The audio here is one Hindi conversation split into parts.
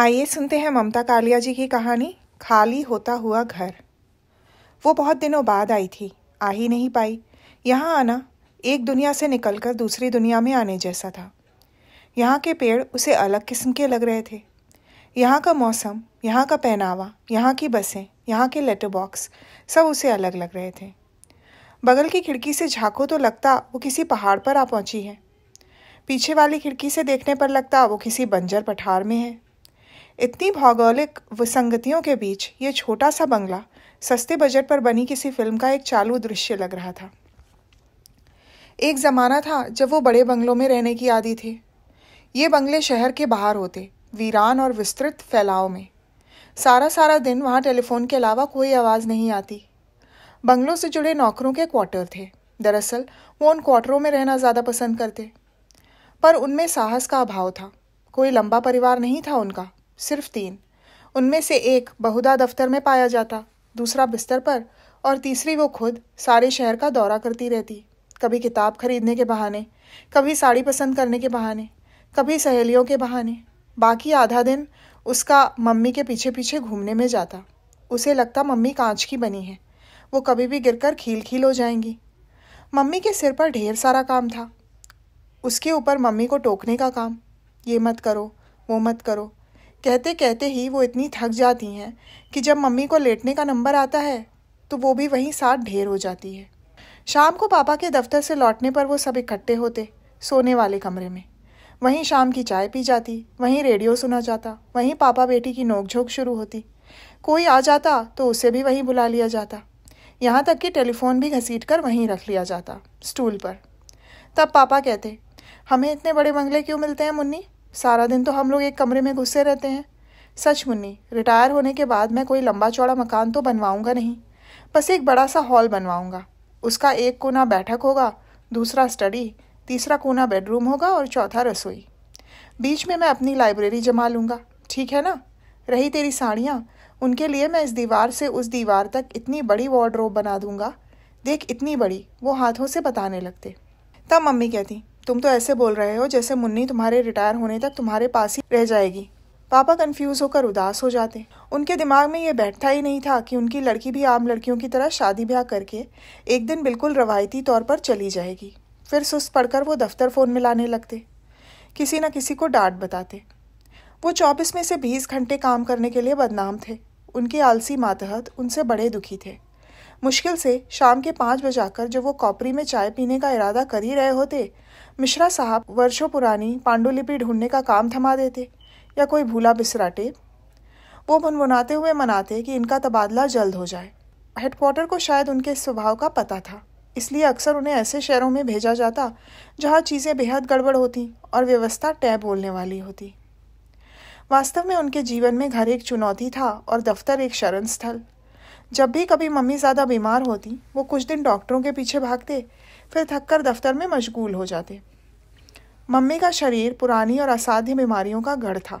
आइए सुनते हैं ममता कालिया जी की कहानी खाली होता हुआ घर वो बहुत दिनों बाद आई थी आ ही नहीं पाई यहाँ आना एक दुनिया से निकलकर दूसरी दुनिया में आने जैसा था यहाँ के पेड़ उसे अलग किस्म के लग रहे थे यहाँ का मौसम यहाँ का पहनावा यहाँ की बसें यहाँ के लेटर बॉक्स सब उसे अलग लग रहे थे बगल की खिड़की से झांको तो लगता वो किसी पहाड़ पर आ पहुँची है पीछे वाली खिड़की से देखने पर लगता वो किसी बंजर पठार में है इतनी भौगोलिक विसंगतियों के बीच ये छोटा सा बंगला सस्ते बजट पर बनी किसी फिल्म का एक चालू दृश्य लग रहा था एक ज़माना था जब वो बड़े बंगलों में रहने की आदि थे ये बंगले शहर के बाहर होते वीरान और विस्तृत फैलाव में सारा सारा दिन वहाँ टेलीफोन के अलावा कोई आवाज़ नहीं आती बंगलों से जुड़े नौकरों के क्वार्टर थे दरअसल वो उन क्वार्टरों में रहना ज़्यादा पसंद करते पर उनमें साहस का अभाव था कोई लंबा परिवार नहीं था उनका सिर्फ तीन उनमें से एक बहुदा दफ्तर में पाया जाता दूसरा बिस्तर पर और तीसरी वो खुद सारे शहर का दौरा करती रहती कभी किताब खरीदने के बहाने कभी साड़ी पसंद करने के बहाने कभी सहेलियों के बहाने बाकी आधा दिन उसका मम्मी के पीछे पीछे घूमने में जाता उसे लगता मम्मी कांच की बनी है वो कभी भी गिरकर खील खील हो जाएंगी मम्मी के सिर पर ढेर सारा काम था उसके ऊपर मम्मी को टोकने का काम ये मत करो वो मत करो कहते कहते ही वो इतनी थक जाती हैं कि जब मम्मी को लेटने का नंबर आता है तो वो भी वहीं साथ ढेर हो जाती है शाम को पापा के दफ्तर से लौटने पर वो सब इकट्ठे होते सोने वाले कमरे में वहीं शाम की चाय पी जाती वहीं रेडियो सुना जाता वहीं पापा बेटी की नोकझोंक शुरू होती कोई आ जाता तो उसे भी वहीं बुला लिया जाता यहाँ तक कि टेलीफोन भी घसीट कर वहीं रख लिया जाता स्टूल पर तब पापा कहते हमें इतने बड़े बंगले क्यों मिलते हैं मुन्नी सारा दिन तो हम लोग एक कमरे में घुसे रहते हैं सच मुन्नी रिटायर होने के बाद मैं कोई लंबा चौड़ा मकान तो बनवाऊंगा नहीं बस एक बड़ा सा हॉल बनवाऊंगा उसका एक कोना बैठक होगा दूसरा स्टडी तीसरा कोना बेडरूम होगा और चौथा रसोई बीच में मैं अपनी लाइब्रेरी जमा लूँगा ठीक है ना रही तेरी साड़ियाँ उनके लिए मैं इस दीवार से उस दीवार तक इतनी बड़ी वार्ड्रोब बना दूंगा देख इतनी बड़ी वो हाथों से बताने लगते तब मम्मी कहती तुम तो ऐसे बोल रहे हो जैसे मुन्नी तुम्हारे रिटायर होने तक तुम्हारे पास ही रह जाएगी पापा कंफ्यूज होकर उदास हो जाते उनके दिमाग में ये बैठता ही नहीं था कि उनकी लड़की भी आम लड़कियों की तरह शादी ब्याह करके एक दिन बिल्कुल रवायती तौर पर चली जाएगी फिर सुस्त पड़कर वो दफ्तर फ़ोन मिलाने लगते किसी न किसी को डांट बताते वो चौबीस में से बीस घंटे काम करने के लिए बदनाम थे उनकी आलसी मातहत उनसे बड़े दुखी थे मुश्किल से शाम के पाँच बजाकर जब वो कॉपरी में चाय पीने का इरादा कर ही रहे होते मिश्रा साहब वर्षों पुरानी पांडुलिपि ढूंढने का काम थमा देते या कोई भूला बिसरा टेप वो भनभुनाते हुए मनाते कि इनका तबादला जल्द हो जाए हेडक्वार्टर को शायद उनके स्वभाव का पता था इसलिए अक्सर उन्हें ऐसे शहरों में भेजा जाता जहाँ चीज़ें बेहद गड़बड़ होती और व्यवस्था टय बोलने वाली होती वास्तव में उनके जीवन में घर एक चुनौती था और दफ्तर एक शरण स्थल जब भी कभी मम्मी ज़्यादा बीमार होती वो कुछ दिन डॉक्टरों के पीछे भागते फिर थककर दफ्तर में मशगूल हो जाते मम्मी का शरीर पुरानी और असाध्य बीमारियों का गढ़ था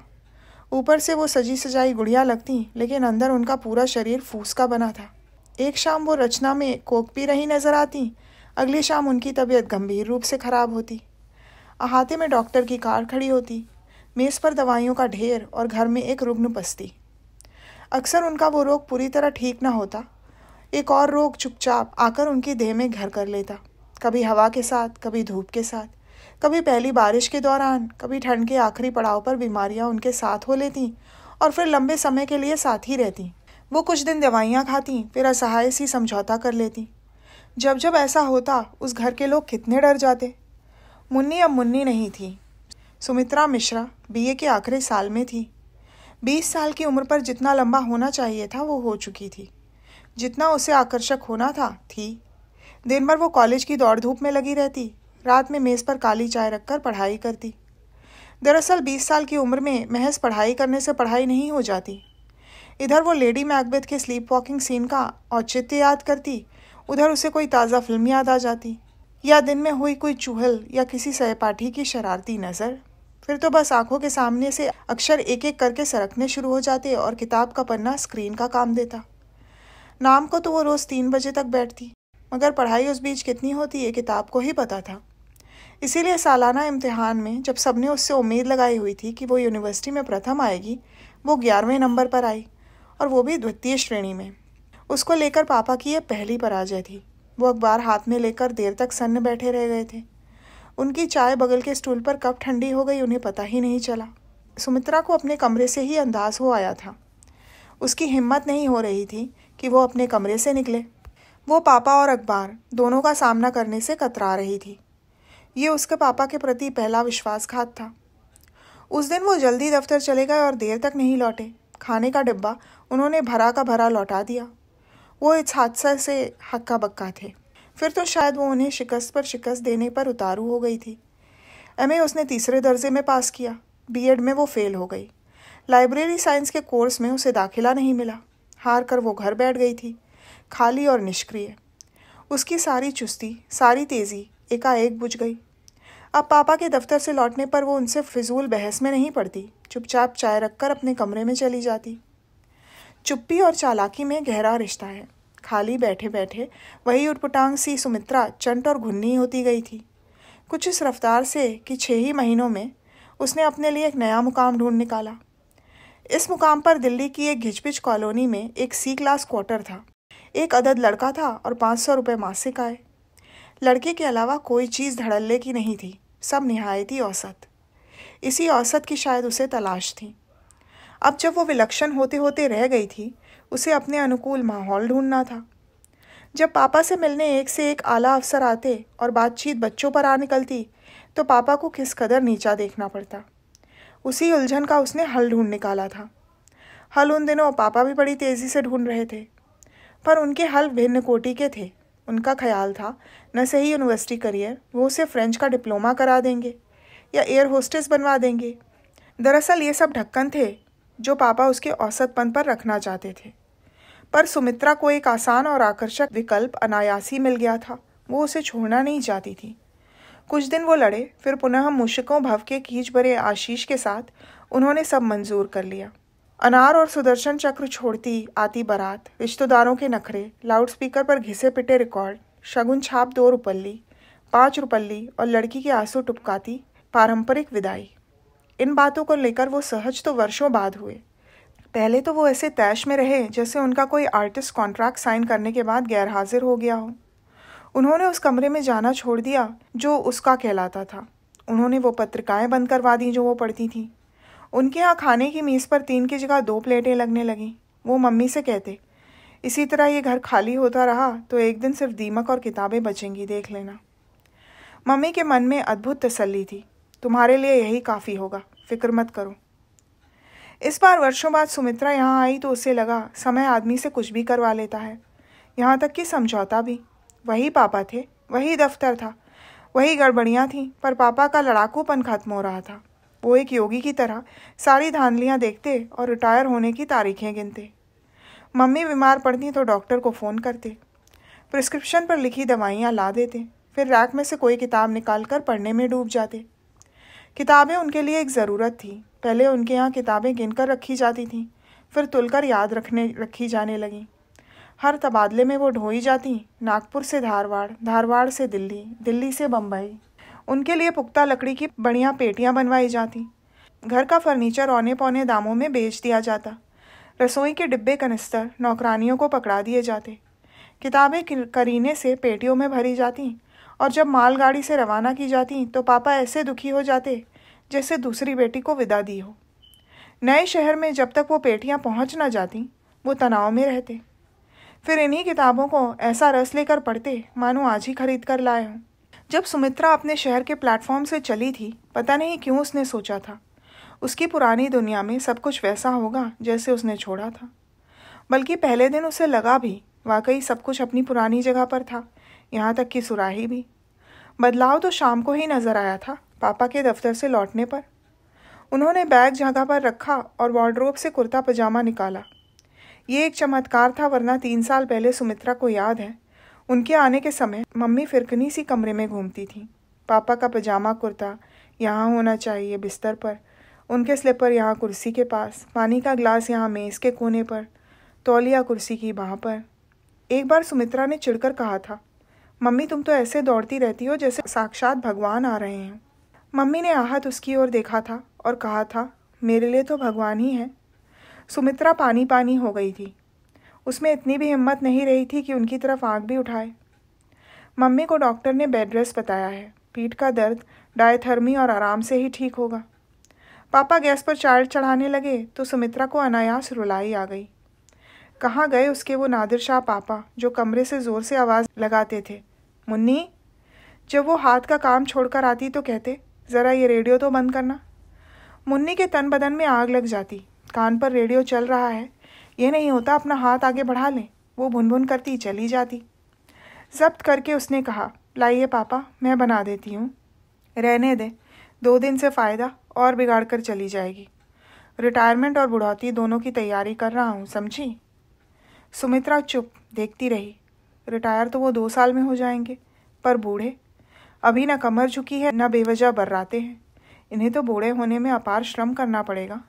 ऊपर से वो सजी सजाई गुड़िया लगती लेकिन अंदर उनका पूरा शरीर फूस का बना था एक शाम वो रचना में कोक पी रही नजर आती अगली शाम उनकी तबीयत गंभीर रूप से खराब होती अहाते में डॉक्टर की कार खड़ी होती मेज़ पर दवाइयों का ढेर और घर में एक रुग्न पस्ती अक्सर उनका वो रोग पूरी तरह ठीक ना होता एक और रोग चुपचाप आकर उनकी देह में घर कर लेता कभी हवा के साथ कभी धूप के साथ कभी पहली बारिश के दौरान कभी ठंड के आखिरी पड़ाव पर बीमारियां उनके साथ हो लेती और फिर लंबे समय के लिए साथ ही रहती वो कुछ दिन दवाइयाँ खाती फिर असहाय सी समझौता कर लेती जब जब ऐसा होता उस घर के लोग कितने डर जाते मुन्नी अब मुन्नी नहीं थी सुमित्रा मिश्रा बीए के आखिरी साल में थी बीस साल की उम्र पर जितना लंबा होना चाहिए था वो हो चुकी थी जितना उसे आकर्षक होना था थी दिन भर वो कॉलेज की दौड़ धूप में लगी रहती रात में मेज़ पर काली चाय रखकर पढ़ाई करती दरअसल बीस साल की उम्र में महज पढ़ाई करने से पढ़ाई नहीं हो जाती इधर वो लेडी मैकबेथ के स्लीप वॉकिंग सीन का औचित्य याद करती उधर उसे कोई ताज़ा फिल्म याद आ जाती या दिन में हुई कोई चूहल या किसी सहपाठी की शरारती नज़र फिर तो बस आंखों के सामने से अक्षर एक एक करके सरकने शुरू हो जाते और किताब का पन्ना स्क्रीन का काम देता नाम को तो वो रोज़ तीन बजे तक बैठती मगर पढ़ाई उस बीच कितनी होती ये किताब को ही पता था इसीलिए सालाना इम्तिहान में जब सबने उससे उम्मीद लगाई हुई थी कि वो यूनिवर्सिटी में प्रथम आएगी वो ग्यारहवें नंबर पर आई और वो भी द्वितीय श्रेणी में उसको लेकर पापा की यह पहली पराजय थी वो अखबार हाथ में लेकर देर तक सन्न बैठे रह गए थे उनकी चाय बगल के स्टूल पर कब ठंडी हो गई उन्हें पता ही नहीं चला सुमित्रा को अपने कमरे से ही अंदाज हो आया था उसकी हिम्मत नहीं हो रही थी कि वो अपने कमरे से निकले वो पापा और अखबार दोनों का सामना करने से कतरा रही थी ये उसके पापा के प्रति पहला विश्वासघात था उस दिन वो जल्दी दफ्तर चले गए और देर तक नहीं लौटे खाने का डिब्बा उन्होंने भरा का भरा लौटा दिया वो इस हादसा से हक्का बक्का थे फिर तो शायद वो उन्हें शिकस्त पर शिकस्त देने पर उतारू हो गई थी एम उसने तीसरे दर्जे में पास किया बी में वो फेल हो गई लाइब्रेरी साइंस के कोर्स में उसे दाखिला नहीं मिला हार कर वो घर बैठ गई थी खाली और निष्क्रिय उसकी सारी चुस्ती सारी तेज़ी एकाएक बुझ गई अब पापा के दफ्तर से लौटने पर वो उनसे फिजूल बहस में नहीं पड़ती चुपचाप चाय रखकर अपने कमरे में चली जाती चुप्पी और चालाकी में गहरा रिश्ता है खाली बैठे बैठे वही उटपुटांग सी सुमित्रा चंट और घुन्नी होती गई थी कुछ इस रफ्तार से कि छः ही महीनों में उसने अपने लिए एक नया मुकाम ढूंढ निकाला इस मुकाम पर दिल्ली की एक घिचपिच कॉलोनी में एक सी क्लास क्वार्टर था एक अदद लड़का था और पाँच सौ रुपये मासिक आए लड़के के अलावा कोई चीज़ धड़ल्ले की नहीं थी सब नहायती औसत इसी औसत की शायद उसे तलाश थी अब जब वो विलक्षण होते होते रह गई थी उसे अपने अनुकूल माहौल ढूंढना था जब पापा से मिलने एक से एक आला अफसर आते और बातचीत बच्चों पर आ निकलती तो पापा को किस कदर नीचा देखना पड़ता उसी उलझन का उसने हल ढूंढ निकाला था हल उन दिनों पापा भी बड़ी तेज़ी से ढूंढ रहे थे पर उनके हल भिन्न कोटि के थे उनका ख्याल था न सही यूनिवर्सिटी करियर वो उसे फ्रेंच का डिप्लोमा करा देंगे या एयर होस्टेस बनवा देंगे दरअसल ये सब ढक्कन थे जो पापा उसके औसतपन पर रखना चाहते थे पर सुमित्रा को एक आसान और आकर्षक विकल्प अनायासी मिल गया था वो उसे छोड़ना नहीं चाहती थी कुछ दिन वो लड़े फिर पुनः मुशकों भव के कीच भरे आशीष के साथ उन्होंने सब मंजूर कर लिया अनार और सुदर्शन चक्र छोड़ती आती बारात रिश्तेदारों के नखरे लाउडस्पीकर पर घिसे पिटे रिकॉर्ड शगुन छाप दो रुपल्ली पाँच रुपल्ली और लड़की के आंसू टुपकाती पारंपरिक विदाई इन बातों को लेकर वो सहज तो वर्षों बाद हुए पहले तो वो ऐसे तैश में रहे जैसे उनका कोई आर्टिस्ट कॉन्ट्रैक्ट साइन करने के बाद गैर हाजिर हो गया हो उन्होंने उस कमरे में जाना छोड़ दिया जो उसका कहलाता था उन्होंने वो पत्रिकाएं बंद करवा दी जो वो पढ़ती थीं उनके यहाँ खाने की मेज़ पर तीन की जगह दो प्लेटें लगने लगीं वो मम्मी से कहते इसी तरह ये घर खाली होता रहा तो एक दिन सिर्फ दीमक और किताबें बचेंगी देख लेना मम्मी के मन में अद्भुत तसल्ली थी तुम्हारे लिए यही काफ़ी होगा फिक्र मत करो इस बार वर्षों बाद सुमित्रा यहाँ आई तो उसे लगा समय आदमी से कुछ भी करवा लेता है यहाँ तक कि समझौता भी वही पापा थे वही दफ्तर था वही गड़बड़ियाँ थीं पर पापा का लड़ाकूपन खत्म हो रहा था वो एक योगी की तरह सारी धांधलियाँ देखते और रिटायर होने की तारीखें गिनते मम्मी बीमार पड़ती तो डॉक्टर को फ़ोन करते प्रिस्क्रिप्शन पर लिखी दवाइयाँ ला देते फिर रैक में से कोई किताब निकाल कर पढ़ने में डूब जाते किताबें उनके लिए एक ज़रूरत थी पहले उनके यहाँ किताबें गिनकर रखी जाती थीं फिर तुलकर याद रखने रखी जाने लगीं हर तबादले में वो ढोई जाती नागपुर से धारवाड़ धारवाड़ से दिल्ली दिल्ली से बम्बई उनके लिए पुख्ता लकड़ी की बढ़िया पेटियाँ बनवाई जाती घर का फर्नीचर औने पौने दामों में बेच दिया जाता रसोई के डिब्बे कनस्तर नौकरानियों को पकड़ा दिए जाते किताबें करीने से पेटियों में भरी जाती और जब मालगाड़ी से रवाना की जाती तो पापा ऐसे दुखी हो जाते जैसे दूसरी बेटी को विदा दी हो नए शहर में जब तक वो बेटियाँ पहुँच ना जाती वो तनाव में रहते फिर इन्हीं किताबों को ऐसा रस लेकर पढ़ते मानो आज ही खरीद कर लाए हों जब सुमित्रा अपने शहर के प्लेटफॉर्म से चली थी पता नहीं क्यों उसने सोचा था उसकी पुरानी दुनिया में सब कुछ वैसा होगा जैसे उसने छोड़ा था बल्कि पहले दिन उसे लगा भी वाकई सब कुछ अपनी पुरानी जगह पर था यहाँ तक कि सुराही भी बदलाव तो शाम को ही नज़र आया था पापा के दफ्तर से लौटने पर उन्होंने बैग जगह पर रखा और वार्ड्रोब से कुर्ता पजामा निकाला ये एक चमत्कार था वरना तीन साल पहले सुमित्रा को याद है उनके आने के समय मम्मी फिरकनी सी कमरे में घूमती थी पापा का पजामा कुर्ता यहाँ होना चाहिए बिस्तर पर उनके स्लीपर यहाँ कुर्सी के पास पानी का ग्लास यहाँ मेज़ के कोने पर तौलिया कुर्सी की बाह पर एक बार सुमित्रा ने चिड़कर कहा था मम्मी तुम तो ऐसे दौड़ती रहती हो जैसे साक्षात भगवान आ रहे हैं मम्मी ने आहत उसकी ओर देखा था और कहा था मेरे लिए तो भगवान ही है सुमित्रा पानी पानी हो गई थी उसमें इतनी भी हिम्मत नहीं रही थी कि उनकी तरफ आंख भी उठाए मम्मी को डॉक्टर ने बेड रेस्ट बताया है पीठ का दर्द डायथर्मी और आराम से ही ठीक होगा पापा गैस पर चार्ज चढ़ाने लगे तो सुमित्रा को अनायास रुलाई आ गई कहाँ गए उसके वो नादिर शाह पापा जो कमरे से ज़ोर से आवाज़ लगाते थे मुन्नी जब वो हाथ का काम छोड़कर आती तो कहते ज़रा ये रेडियो तो बंद करना मुन्नी के तन बदन में आग लग जाती कान पर रेडियो चल रहा है ये नहीं होता अपना हाथ आगे बढ़ा लें वो भुन भुन करती चली जाती जब्त करके उसने कहा लाइए पापा मैं बना देती हूँ रहने दे दो दिन से फ़ायदा और बिगाड़ कर चली जाएगी रिटायरमेंट और बुढ़ौती दोनों की तैयारी कर रहा हूँ समझी सुमित्रा चुप देखती रही रिटायर तो वो दो साल में हो जाएंगे पर बूढ़े अभी न कमर झुकी है न बेवजह बर्राते हैं इन्हें तो बूढ़े होने में अपार श्रम करना पड़ेगा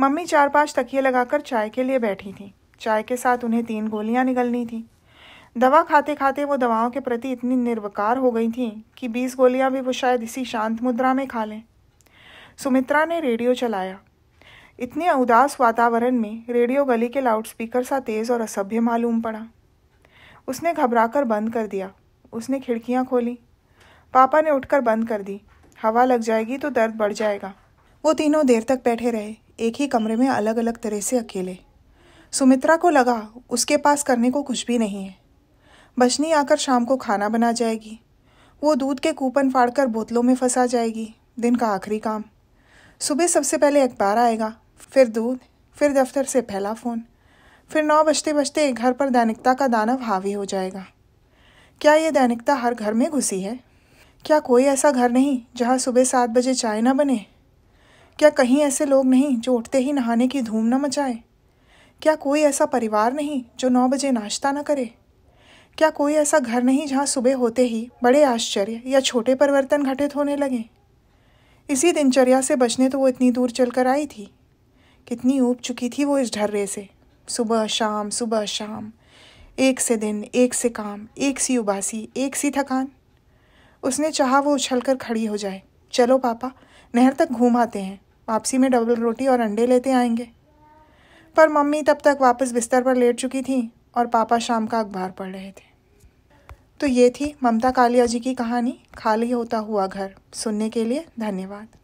मम्मी चार पांच तकिए लगाकर चाय के लिए बैठी थी चाय के साथ उन्हें तीन गोलियां निगलनी थी दवा खाते खाते वो दवाओं के प्रति इतनी निर्वकार हो गई थी कि बीस गोलियां भी वो शायद इसी शांत मुद्रा में खा लें सुमित्रा ने रेडियो चलाया इतने उदास वातावरण में रेडियो गली के लाउडस्पीकर सा तेज़ और असभ्य मालूम पड़ा उसने घबराकर बंद कर दिया उसने खिड़कियां खोली पापा ने उठकर बंद कर दी हवा लग जाएगी तो दर्द बढ़ जाएगा वो तीनों देर तक बैठे रहे एक ही कमरे में अलग अलग तरह से अकेले सुमित्रा को लगा उसके पास करने को कुछ भी नहीं है बशनी आकर शाम को खाना बना जाएगी वो दूध के कूपन फाड़कर बोतलों में फंसा जाएगी दिन का आखिरी काम सुबह सबसे पहले अखबार आएगा फिर दूध फिर दफ्तर से पहला फ़ोन फिर नौ बजते बजते घर पर दैनिकता का दानव हावी हो जाएगा क्या ये दैनिकता हर घर में घुसी है क्या कोई ऐसा घर नहीं जहाँ सुबह सात बजे चाय ना बने क्या कहीं ऐसे लोग नहीं जो उठते ही नहाने की धूम ना मचाए क्या कोई ऐसा परिवार नहीं जो नौ बजे नाश्ता न करे क्या कोई ऐसा घर नहीं जहाँ सुबह होते ही बड़े आश्चर्य या छोटे परिवर्तन घटित होने लगे इसी दिनचर्या से बचने तो वो इतनी दूर चल कर आई थी कितनी ऊब चुकी थी वो इस ढर्रे से सुबह शाम सुबह शाम एक से दिन एक से काम एक सी उबासी एक सी थकान उसने चाहा वो उछल कर खड़ी हो जाए चलो पापा नहर तक घूम आते हैं वापसी में डबल रोटी और अंडे लेते आएंगे पर मम्मी तब तक वापस बिस्तर पर लेट चुकी थी और पापा शाम का अखबार पढ़ रहे थे तो ये थी ममता कालिया जी की कहानी खाली होता हुआ घर सुनने के लिए धन्यवाद